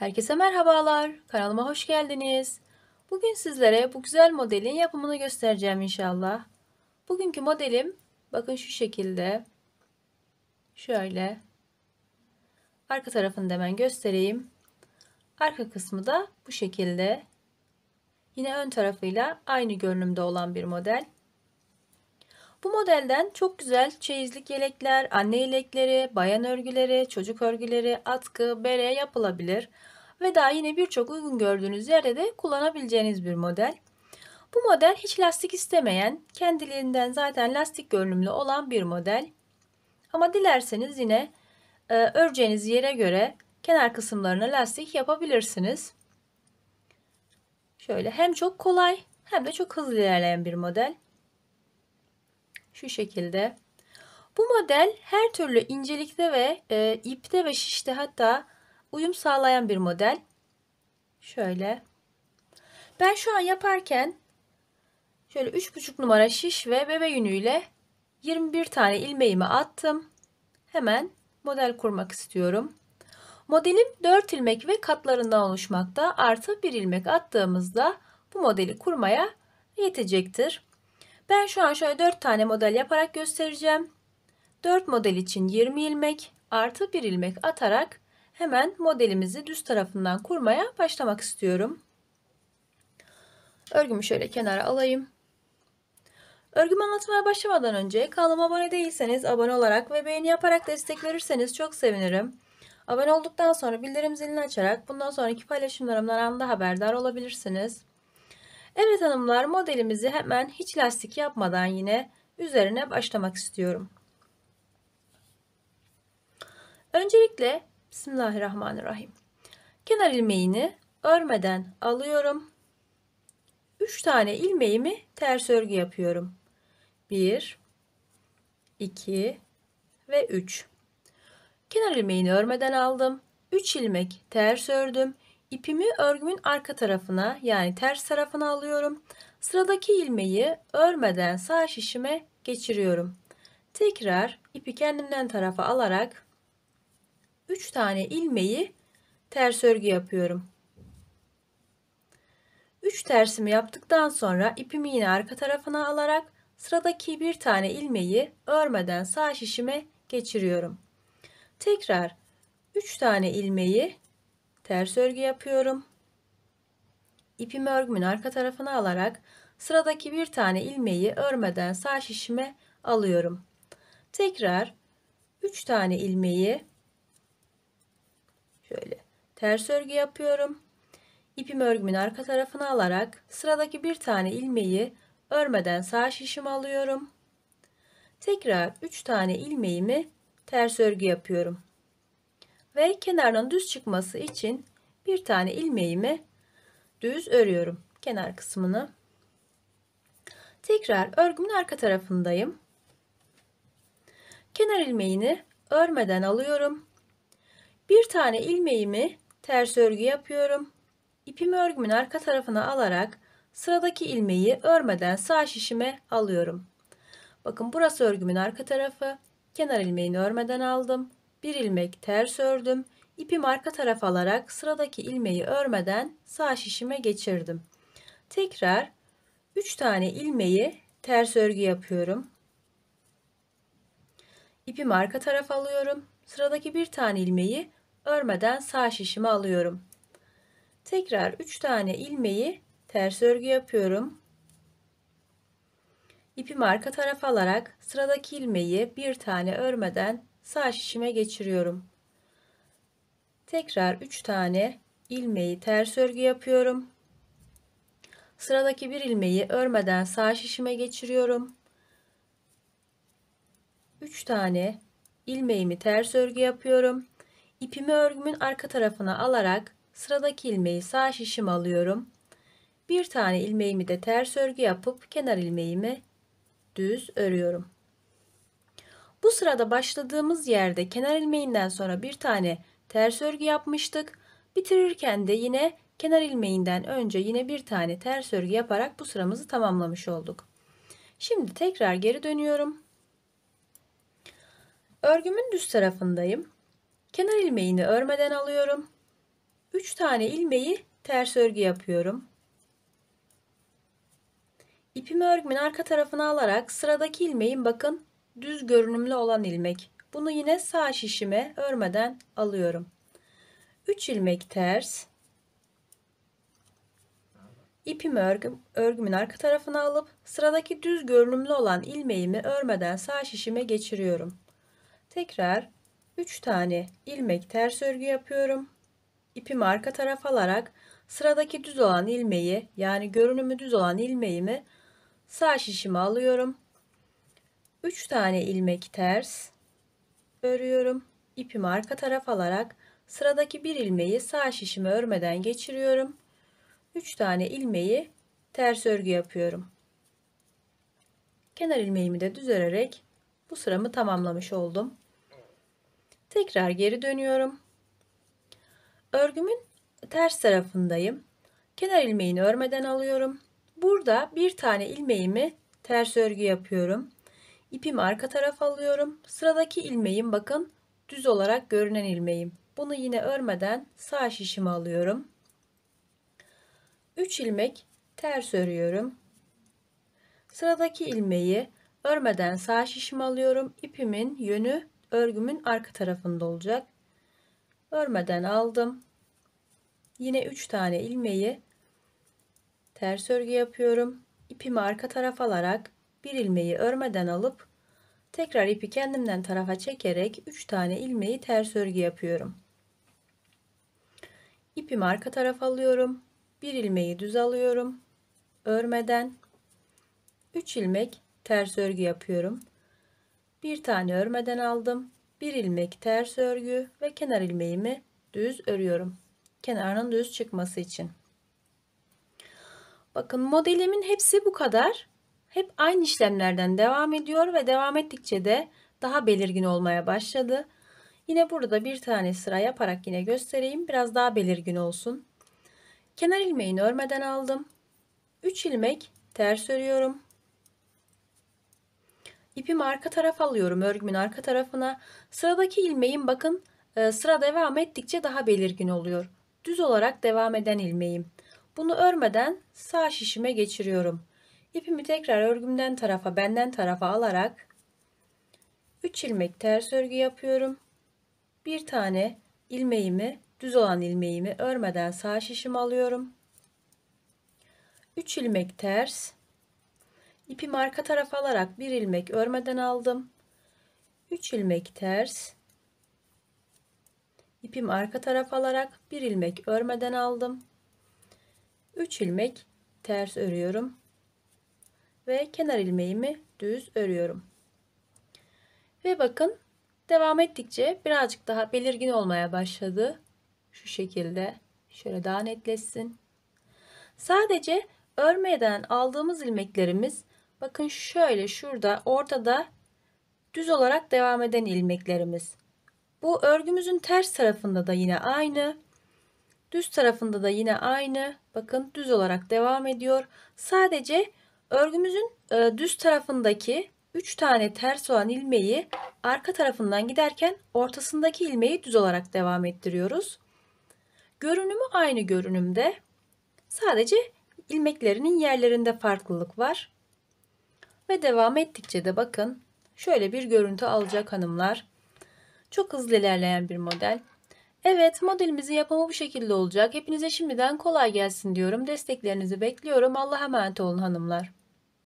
Herkese merhabalar. Kanalıma hoş geldiniz. Bugün sizlere bu güzel modelin yapımını göstereceğim inşallah. Bugünkü modelim bakın şu şekilde. Şöyle. Arka tarafını da hemen göstereyim. Arka kısmı da bu şekilde. Yine ön tarafıyla aynı görünümde olan bir model. Bu modelden çok güzel çeyizlik yelekler, anne yelekleri, bayan örgüleri, çocuk örgüleri, atkı, bere yapılabilir. Ve daha yine birçok uygun gördüğünüz yerde de kullanabileceğiniz bir model. Bu model hiç lastik istemeyen, kendiliğinden zaten lastik görünümlü olan bir model. Ama dilerseniz yine e, öreceğiniz yere göre kenar kısımlarına lastik yapabilirsiniz. Şöyle hem çok kolay hem de çok hızlı ilerleyen bir model. Şu şekilde. Bu model her türlü incelikte ve e, ipte ve şişte hatta uyum sağlayan bir model. Şöyle. Ben şu an yaparken şöyle 3,5 numara şiş ve bebe yünüyle 21 tane ilmeğimi attım. Hemen model kurmak istiyorum. Modelim 4 ilmek ve katlarından oluşmakta. Artı 1 ilmek attığımızda bu modeli kurmaya yetecektir. Ben şu an şöyle 4 tane model yaparak göstereceğim. 4 model için 20 ilmek artı 1 ilmek atarak hemen modelimizi düz tarafından kurmaya başlamak istiyorum. Örgümü şöyle kenara alayım. Örgümü anlatmaya başlamadan önce kanalıma abone değilseniz abone olarak ve beğeni yaparak destek verirseniz çok sevinirim. Abone olduktan sonra bildirim zilini açarak bundan sonraki paylaşımlarımdan anında haberdar olabilirsiniz. Evet hanımlar modelimizi hemen hiç lastik yapmadan yine üzerine başlamak istiyorum. Öncelikle Bismillahirrahmanirrahim. Kenar ilmeğini örmeden alıyorum. 3 tane ilmeğimi ters örgü yapıyorum. 1 2 ve 3. Kenar ilmeğini örmeden aldım. 3 ilmek ters ördüm. İpimi örgümün arka tarafına yani ters tarafına alıyorum. Sıradaki ilmeği örmeden sağ şişime geçiriyorum. Tekrar ipi kendimden tarafa alarak 3 tane ilmeği ters örgü yapıyorum. 3 tersimi yaptıktan sonra ipimi yine arka tarafına alarak sıradaki bir tane ilmeği örmeden sağ şişime geçiriyorum. Tekrar 3 tane ilmeği ters örgü yapıyorum. İpimi örgümün arka tarafına alarak sıradaki bir tane ilmeği örmeden sağ şişime alıyorum. Tekrar 3 tane ilmeği şöyle ters örgü yapıyorum. İpimi örgümün arka tarafına alarak sıradaki bir tane ilmeği örmeden sağ şişime alıyorum. Tekrar 3 tane ilmeğimi ters örgü yapıyorum ve kenardan düz çıkması için bir tane ilmeğimi düz örüyorum kenar kısmını. Tekrar örgümün arka tarafındayım. Kenar ilmeğini örmeden alıyorum. Bir tane ilmeğimi ters örgü yapıyorum. İpimi örgümün arka tarafına alarak sıradaki ilmeği örmeden sağ şişime alıyorum. Bakın burası örgümün arka tarafı. Kenar ilmeğini örmeden aldım bir ilmek ters ördüm. İpim arka taraf alarak sıradaki ilmeği örmeden sağ şişime geçirdim. Tekrar 3 tane ilmeği ters örgü yapıyorum. İpimi arka taraf alıyorum. Sıradaki bir tane ilmeği örmeden sağ şişime alıyorum. Tekrar 3 tane ilmeği ters örgü yapıyorum. İpimi arka taraf alarak sıradaki ilmeği bir tane örmeden sağ şişime geçiriyorum. Tekrar 3 tane ilmeği ters örgü yapıyorum. Sıradaki bir ilmeği örmeden sağ şişime geçiriyorum. 3 tane ilmeğimi ters örgü yapıyorum. İpimi örgümün arka tarafına alarak sıradaki ilmeği sağ şişim alıyorum. Bir tane ilmeğimi de ters örgü yapıp kenar ilmeğimi düz örüyorum. Bu sırada başladığımız yerde kenar ilmeğinden sonra bir tane ters örgü yapmıştık. Bitirirken de yine kenar ilmeğinden önce yine bir tane ters örgü yaparak bu sıramızı tamamlamış olduk. Şimdi tekrar geri dönüyorum. Örgümün düz tarafındayım. Kenar ilmeğini örmeden alıyorum. 3 tane ilmeği ters örgü yapıyorum. İpimi örgümün arka tarafına alarak sıradaki ilmeğin bakın düz görünümlü olan ilmek. Bunu yine sağ şişime örmeden alıyorum. 3 ilmek ters. İpimi örgüm, örgümün arka tarafına alıp sıradaki düz görünümlü olan ilmeğimi örmeden sağ şişime geçiriyorum. Tekrar 3 tane ilmek ters örgü yapıyorum. İpimi arka taraf alarak sıradaki düz olan ilmeği yani görünümü düz olan ilmeğimi sağ şişime alıyorum. 3 tane ilmek ters örüyorum. İpimi arka taraf alarak sıradaki bir ilmeği sağ şişimi örmeden geçiriyorum. 3 tane ilmeği ters örgü yapıyorum. Kenar ilmeğimi de düz örerek bu sıramı tamamlamış oldum. Tekrar geri dönüyorum. Örgümün ters tarafındayım. Kenar ilmeğini örmeden alıyorum. Burada bir tane ilmeğimi ters örgü yapıyorum. İpimi arka tarafa alıyorum. Sıradaki ilmeğim bakın düz olarak görünen ilmeğim. Bunu yine örmeden sağ şişimi alıyorum. 3 ilmek ters örüyorum. Sıradaki ilmeği örmeden sağ şişimi alıyorum. İpimin yönü örgümün arka tarafında olacak. Örmeden aldım. Yine 3 tane ilmeği ters örgü yapıyorum. İpimi arka taraf alarak bir ilmeği örmeden alıp tekrar ipi kendimden tarafa çekerek 3 tane ilmeği ters örgü yapıyorum. İpimi arka tarafa alıyorum. Bir ilmeği düz alıyorum. Örmeden 3 ilmek ters örgü yapıyorum. Bir tane örmeden aldım. Bir ilmek ters örgü ve kenar ilmeğimi düz örüyorum. Kenarının düz çıkması için. Bakın modelimin hepsi bu kadar hep aynı işlemlerden devam ediyor ve devam ettikçe de daha belirgin olmaya başladı. Yine burada bir tane sıra yaparak yine göstereyim. Biraz daha belirgin olsun. Kenar ilmeğini örmeden aldım. 3 ilmek ters örüyorum. İpimi arka tarafa alıyorum örgümün arka tarafına. Sıradaki ilmeğim bakın e, sıra devam ettikçe daha belirgin oluyor. Düz olarak devam eden ilmeğim. Bunu örmeden sağ şişime geçiriyorum. İpimi tekrar örgümden tarafa benden tarafa alarak 3 ilmek ters örgü yapıyorum. Bir tane ilmeğimi düz olan ilmeğimi örmeden sağ şişim alıyorum. 3 ilmek ters. İpimi arka tarafa alarak bir ilmek örmeden aldım. 3 ilmek ters. İpimi arka tarafa alarak bir ilmek örmeden aldım. 3 ilmek ters örüyorum ve kenar ilmeğimi düz örüyorum. Ve bakın devam ettikçe birazcık daha belirgin olmaya başladı. Şu şekilde şöyle daha netleşsin. Sadece örmeden aldığımız ilmeklerimiz bakın şöyle şurada ortada düz olarak devam eden ilmeklerimiz. Bu örgümüzün ters tarafında da yine aynı. Düz tarafında da yine aynı. Bakın düz olarak devam ediyor. Sadece Örgümüzün e, düz tarafındaki 3 tane ters olan ilmeği arka tarafından giderken ortasındaki ilmeği düz olarak devam ettiriyoruz. Görünümü aynı görünümde. Sadece ilmeklerinin yerlerinde farklılık var. Ve devam ettikçe de bakın şöyle bir görüntü alacak hanımlar. Çok hızlı ilerleyen bir model. Evet modelimizin yapımı bu şekilde olacak. Hepinize şimdiden kolay gelsin diyorum. Desteklerinizi bekliyorum. Allah'a emanet olun hanımlar.